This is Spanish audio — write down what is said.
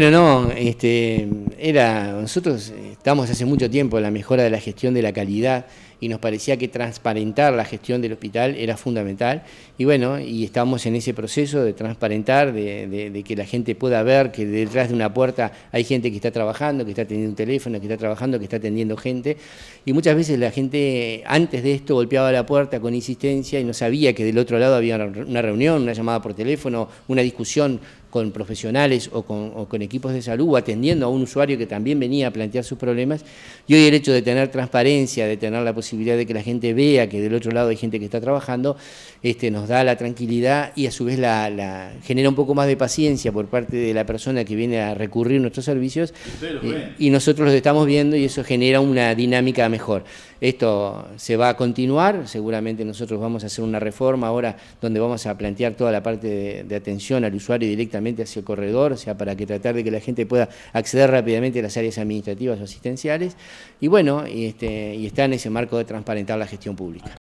Bueno, no, este, era, nosotros estamos hace mucho tiempo en la mejora de la gestión de la calidad y nos parecía que transparentar la gestión del hospital era fundamental y bueno, y estamos en ese proceso de transparentar, de, que la gente pueda ver que detrás de una puerta hay gente que está trabajando, que está teniendo un teléfono, que está trabajando, que está atendiendo gente y muchas veces la gente antes de esto golpeaba la puerta con insistencia y no sabía que del otro lado había una reunión, una llamada por teléfono, una discusión con profesionales o con, equipos de salud o atendiendo a un usuario que también venía a plantear sus problemas. Y hoy el hecho de tener transparencia, de tener la posibilidad de que la gente vea que del otro lado hay gente que está trabajando, este, nos da la tranquilidad y a su vez la, genera un poco más de paciencia por parte de la persona que viene a recurrir nuestros servicios. Eh, y nosotros los estamos viendo y eso genera una dinámica mejor. Esto se va a continuar, seguramente nosotros vamos a hacer una reforma ahora donde vamos a plantear toda la parte de, atención al usuario directamente hacia el corredor, o sea, para que tratar de que la gente pueda acceder rápidamente a las áreas administrativas o asistenciales. Y bueno, y este, está en ese marco de transparentar la gestión pública.